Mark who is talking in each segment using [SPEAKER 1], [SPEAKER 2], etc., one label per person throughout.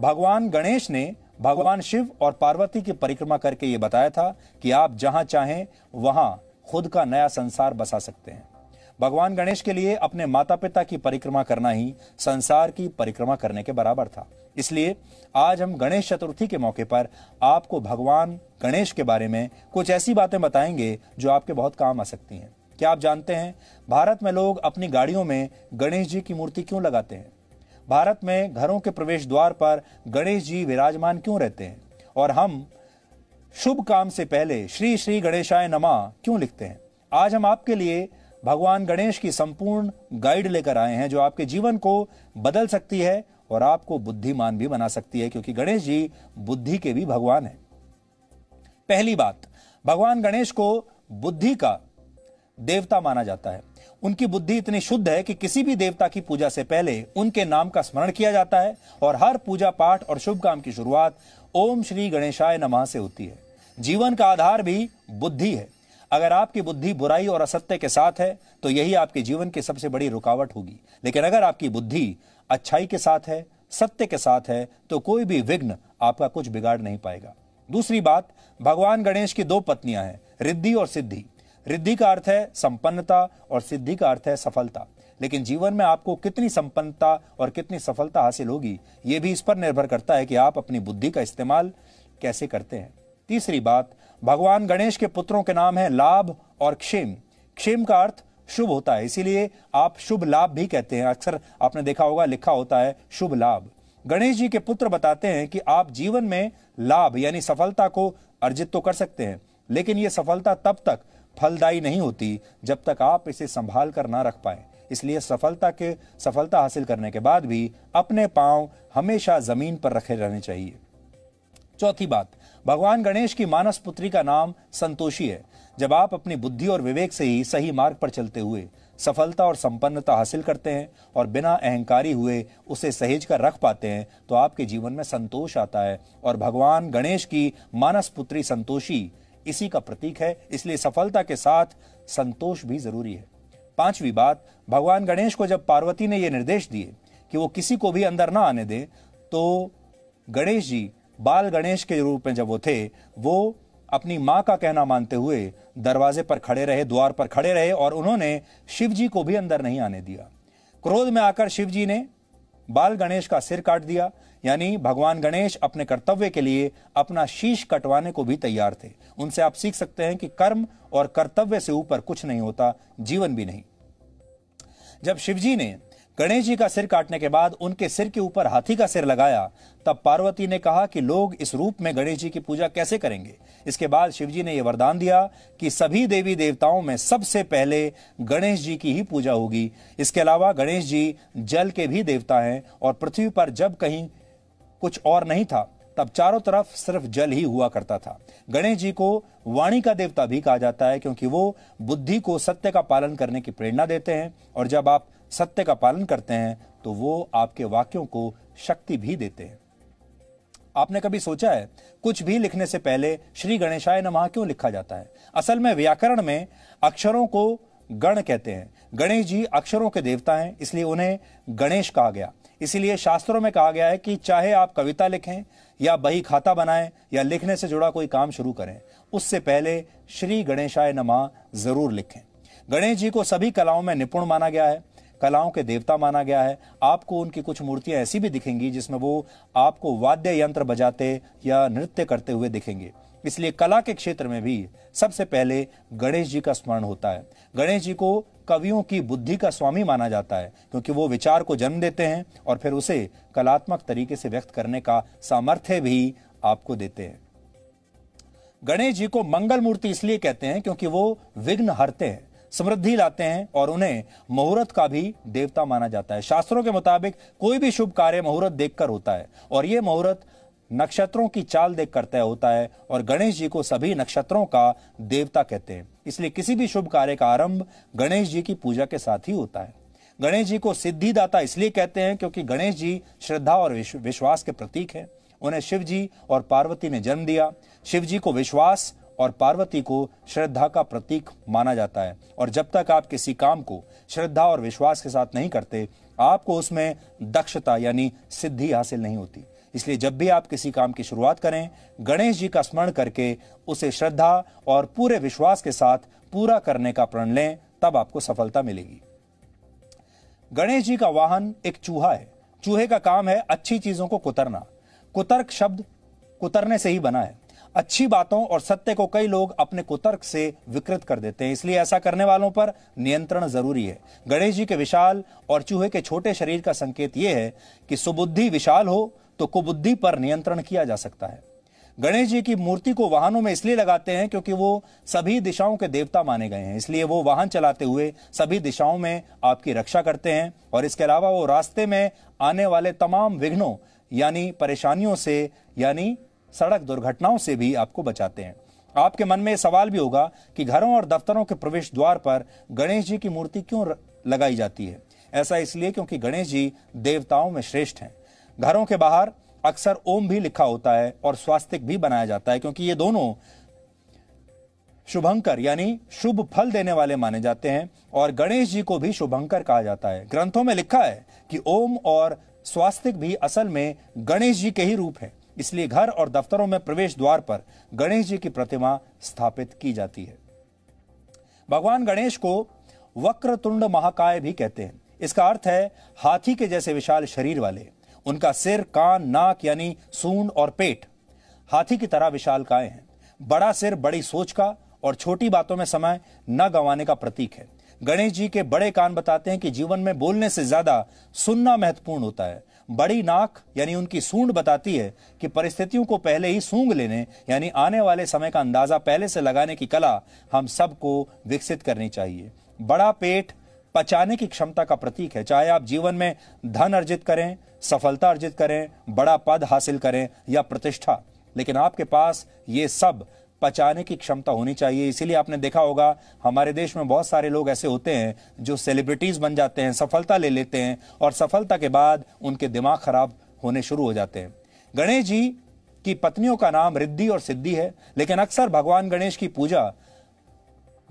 [SPEAKER 1] भगवान गणेश ने भगवान शिव और पार्वती की परिक्रमा करके ये बताया था कि आप जहां चाहें वहां खुद का नया संसार बसा सकते हैं भगवान गणेश के लिए अपने माता पिता की परिक्रमा करना ही संसार की परिक्रमा करने के बराबर था इसलिए आज हम गणेश चतुर्थी के मौके पर आपको भगवान गणेश के बारे में कुछ ऐसी बातें बताएंगे जो आपके बहुत काम आ सकती हैं क्या आप जानते हैं भारत में लोग अपनी गाड़ियों में गणेश जी की मूर्ति क्यों लगाते हैं भारत में घरों के प्रवेश द्वार पर गणेश जी विराजमान क्यों रहते हैं और हम शुभ काम से पहले श्री श्री गणेशाय नमा क्यों लिखते हैं आज हम आपके लिए भगवान गणेश की संपूर्ण गाइड लेकर आए हैं जो आपके जीवन को बदल सकती है और आपको बुद्धिमान भी बना सकती है क्योंकि गणेश जी बुद्धि के भी भगवान हैं पहली बात भगवान गणेश को बुद्धि का देवता माना जाता है उनकी बुद्धि इतनी शुद्ध है कि किसी भी देवता की पूजा से पहले उनके नाम का स्मरण किया जाता है और हर पूजा पाठ और शुभ काम की शुरुआत ओम श्री गणेशाय नमः से होती है जीवन का आधार भी बुद्धि है अगर आपकी बुद्धि बुराई और असत्य के साथ है तो यही आपके जीवन की सबसे बड़ी रुकावट होगी लेकिन अगर आपकी बुद्धि अच्छाई के साथ है सत्य के साथ है तो कोई भी विघ्न आपका कुछ बिगाड़ नहीं पाएगा दूसरी बात भगवान गणेश की दो पत्नियां हैं रिद्धि और सिद्धि रिद्धि का अर्थ है संपन्नता और सिद्धि का अर्थ है सफलता लेकिन जीवन में आपको कितनी संपन्नता और कितनी सफलता हासिल होगी ये भी इस पर निर्भर करता है कि आप अपनी बुद्धि का इस्तेमाल कैसे करते हैं तीसरी बात भगवान गणेश के पुत्रों के नाम है लाभ और क्षेम क्षेम का अर्थ शुभ होता है इसीलिए आप शुभ लाभ भी कहते हैं अक्सर आपने देखा होगा लिखा होता है शुभ लाभ गणेश जी के पुत्र बताते हैं कि आप जीवन में लाभ यानी सफलता को अर्जित तो कर सकते हैं लेकिन यह सफलता तब तक फलदायी नहीं होती जब तक आप इसे संभाल कर ना रख पाए इसलिए सफलता के सफलता हासिल करने के बाद भी अपने पांव हमेशा जमीन पर रखे रहने चाहिए चौथी बात भगवान गणेश की मानस पुत्री का नाम संतोषी है जब आप अपनी बुद्धि और विवेक से ही सही मार्ग पर चलते हुए सफलता और संपन्नता हासिल करते हैं और बिना अहंकारी हुए उसे सहेज कर रख पाते हैं तो आपके जीवन में संतोष आता है और भगवान गणेश की मानस पुत्री संतोषी इसी का प्रतीक है इसलिए सफलता के साथ संतोष भी जरूरी है पांचवी बात भगवान गणेश को जब पार्वती ने यह निर्देश दिए कि वो किसी को भी अंदर ना आने दे तो गणेश जी बाल गणेश के रूप में जब वो थे वो अपनी माँ का कहना मानते हुए दरवाजे पर खड़े रहे द्वार पर खड़े रहे और उन्होंने शिव जी को भी अंदर नहीं आने दिया क्रोध में आकर शिव जी ने बाल गणेश का सिर काट दिया यानी भगवान गणेश अपने कर्तव्य के लिए अपना शीश कटवाने को भी तैयार थे उनसे आप सीख सकते हैं कि कर्म और कर्तव्य से ऊपर कुछ नहीं होता जीवन भी नहीं जब शिवजी ने गणेश जी का सिर काटने के बाद उनके सिर के ऊपर हाथी का सिर लगाया तब पार्वती ने कहा कि लोग इस रूप में गणेश जी की पूजा कैसे करेंगे इसके बाद शिवजी ने यह वरदान दिया कि सभी देवी देवताओं में सबसे पहले गणेश जी की ही पूजा होगी इसके अलावा गणेश जी जल के भी देवता हैं और पृथ्वी पर जब कहीं कुछ और नहीं था तब चारों तरफ सिर्फ जल ही हुआ करता था गणेश जी को वाणी का देवता भी कहा जाता है क्योंकि वो बुद्धि को सत्य का पालन करने की प्रेरणा देते हैं और जब आप सत्य का पालन करते हैं तो वो आपके वाक्यों को शक्ति भी देते हैं आपने कभी सोचा है कुछ भी लिखने से पहले श्री गणेशाय नमः क्यों लिखा जाता है असल में व्याकरण में अक्षरों को गण कहते हैं गणेश जी अक्षरों के देवता हैं इसलिए उन्हें गणेश कहा गया इसीलिए शास्त्रों में कहा गया है कि चाहे आप कविता लिखें या बही खाता बनाएं या लिखने से जुड़ा कोई काम शुरू करें उससे पहले श्री गणेशाय नमा जरूर लिखें गणेश जी को सभी कलाओं में निपुण माना गया है कलाओं के देवता माना गया है आपको उनकी कुछ मूर्तियां ऐसी भी दिखेंगी जिसमें वो आपको वाद्य यंत्र बजाते या नृत्य करते हुए दिखेंगे इसलिए कला के क्षेत्र में भी सबसे पहले गणेश जी का स्मरण होता है गणेश जी को कवियों की बुद्धि का स्वामी माना जाता है क्योंकि वो विचार को जन्म देते हैं और फिर उसे कलात्मक तरीके से व्यक्त करने का सामर्थ्य भी आपको देते हैं गणेश जी को मंगल मूर्ति इसलिए कहते हैं क्योंकि वो विघ्न हरते हैं समृद्धि लाते हैं और उन्हें मुहूर्त का भी देवता माना जाता है शास्त्रों के मुताबिक कोई भी शुभ कार्य मुहूर्त देखकर होता है और ये मुहूर्त नक्षत्रों की चाल देखकर तय होता है और गणेश जी को सभी नक्षत्रों का देवता कहते हैं इसलिए किसी भी शुभ कार्य का आरंभ गणेश जी की पूजा के साथ ही होता है गणेश जी को सिद्धिदाता इसलिए कहते हैं क्योंकि गणेश जी श्रद्धा और विश्वास के प्रतीक हैं उन्हें शिव जी और पार्वती ने जन्म दिया शिव जी को विश्वास और पार्वती को श्रद्धा का प्रतीक माना जाता है और जब तक आप किसी काम को श्रद्धा और विश्वास के साथ नहीं करते आपको उसमें दक्षता यानी सिद्धि हासिल नहीं होती इसलिए जब भी आप किसी काम की शुरुआत करें गणेश जी का स्मरण करके उसे श्रद्धा और पूरे विश्वास के साथ पूरा करने का प्रण लें तब आपको सफलता मिलेगी गणेश जी का वाहन एक चूहा है चूहे का काम है अच्छी चीजों को कुतरना कुतर्क शब्द कुतरने से ही बना है अच्छी बातों और सत्य को कई लोग अपने कुतर्क से विकृत कर देते हैं इसलिए ऐसा करने वालों पर नियंत्रण जरूरी है गणेश जी के विशाल और चूहे के छोटे शरीर का संकेत यह है कि सुबुद्धि विशाल हो तो कुबुद्धि पर नियंत्रण किया जा सकता है गणेश जी की मूर्ति को वाहनों में इसलिए लगाते हैं क्योंकि वो सभी दिशाओं के देवता माने गए हैं इसलिए वो वाहन चलाते हुए सभी दिशाओं में आपकी रक्षा करते हैं और इसके अलावा वो रास्ते में आने वाले तमाम विघ्नों यानी परेशानियों से यानी सड़क दुर्घटनाओं से भी आपको बचाते हैं आपके मन में सवाल भी होगा कि घरों और दफ्तरों के प्रवेश द्वार पर गणेश जी की मूर्ति क्यों लगाई जाती है ऐसा इसलिए क्योंकि गणेश जी देवताओं में श्रेष्ठ हैं घरों के बाहर अक्सर ओम भी लिखा होता है और स्वास्तिक भी बनाया जाता है क्योंकि ये दोनों शुभंकर यानी शुभ फल देने वाले माने जाते हैं और गणेश जी को भी शुभंकर कहा जाता है ग्रंथों में लिखा है कि ओम और स्वास्तिक भी असल में गणेश जी के ही रूप है इसलिए घर और दफ्तरों में प्रवेश द्वार पर गणेश जी की प्रतिमा स्थापित की जाती है भगवान गणेश को वक्रतुंड महाकाय भी कहते हैं इसका अर्थ है हाथी के जैसे विशाल शरीर वाले उनका सिर कान नाक यानी सून और पेट हाथी की तरह विशाल काय हैं बड़ा सिर बड़ी सोच का और छोटी बातों में समय न गंवाने का प्रतीक है गणेश जी के बड़े कान बताते हैं कि जीवन में बोलने से ज्यादा सुनना महत्वपूर्ण होता है बड़ी नाक यानी उनकी सूंड बताती है कि परिस्थितियों को पहले ही सूंघ लेने यानी आने वाले समय का अंदाजा पहले से लगाने की कला हम सबको विकसित करनी चाहिए बड़ा पेट पचाने की क्षमता का प्रतीक है चाहे आप जीवन में धन अर्जित करें सफलता अर्जित करें बड़ा पद हासिल करें या प्रतिष्ठा लेकिन आपके पास ये सब पचाने की क्षमता होनी चाहिए इसीलिए आपने देखा होगा हमारे देश में बहुत सारे लोग ऐसे होते हैं जो सेलिब्रिटीज बन जाते हैं सफलता ले लेते हैं और सफलता के बाद उनके दिमाग खराब होने शुरू हो जाते हैं गणेश जी की पत्नियों का नाम रिद्धि और सिद्धि है लेकिन अक्सर भगवान गणेश की पूजा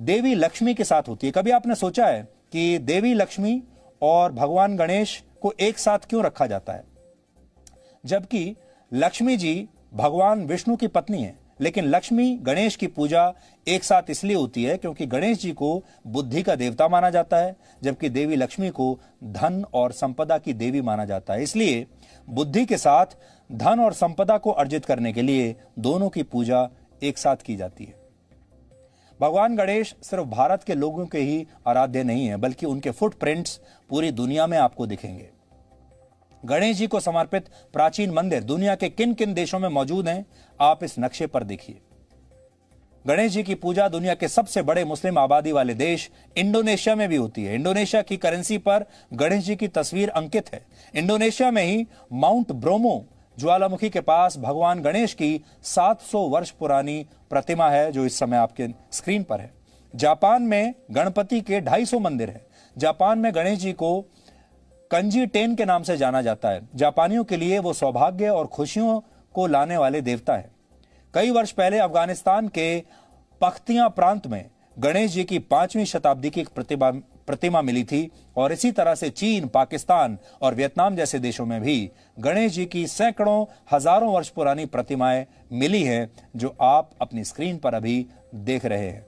[SPEAKER 1] देवी लक्ष्मी के साथ होती है कभी आपने सोचा है कि देवी लक्ष्मी और भगवान गणेश को एक साथ क्यों रखा जाता है जबकि लक्ष्मी जी भगवान विष्णु की पत्नी है लेकिन लक्ष्मी गणेश की पूजा एक साथ इसलिए होती है क्योंकि गणेश जी को बुद्धि का देवता माना जाता है जबकि देवी लक्ष्मी को धन और संपदा की देवी माना जाता है इसलिए बुद्धि के साथ धन और संपदा को अर्जित करने के लिए दोनों की पूजा एक साथ की जाती है भगवान गणेश सिर्फ भारत के लोगों के ही आराध्य नहीं है बल्कि उनके फुटप्रिंट्स पूरी दुनिया में आपको दिखेंगे गणेश जी को समर्पित प्राचीन मंदिर दुनिया के किन किन देशों में मौजूद हैं आप इस नक्शे पर देखिए गणेश जी की पूजा दुनिया के सबसे बड़े मुस्लिम आबादी वाले देश इंडोनेशिया में भी होती है इंडोनेशिया की करेंसी पर गणेश जी की तस्वीर अंकित है इंडोनेशिया में ही माउंट ब्रोमो ज्वालामुखी के पास भगवान गणेश की 700 वर्ष पुरानी प्रतिमा है जो इस समय आपके स्क्रीन पर है जापान में गणपति के 250 मंदिर है जापान में गणेश जी को कंजी टेन के नाम से जाना जाता है जापानियों के लिए वो सौभाग्य और खुशियों को लाने वाले देवता है कई वर्ष पहले अफगानिस्तान के पख्तिया प्रांत में गणेश जी की पांचवीं शताब्दी की एक प्रतिमा प्रतिमा मिली थी और इसी तरह से चीन पाकिस्तान और वियतनाम जैसे देशों में भी गणेश जी की सैकड़ों हजारों वर्ष पुरानी प्रतिमाएं मिली हैं जो आप अपनी स्क्रीन पर अभी देख रहे हैं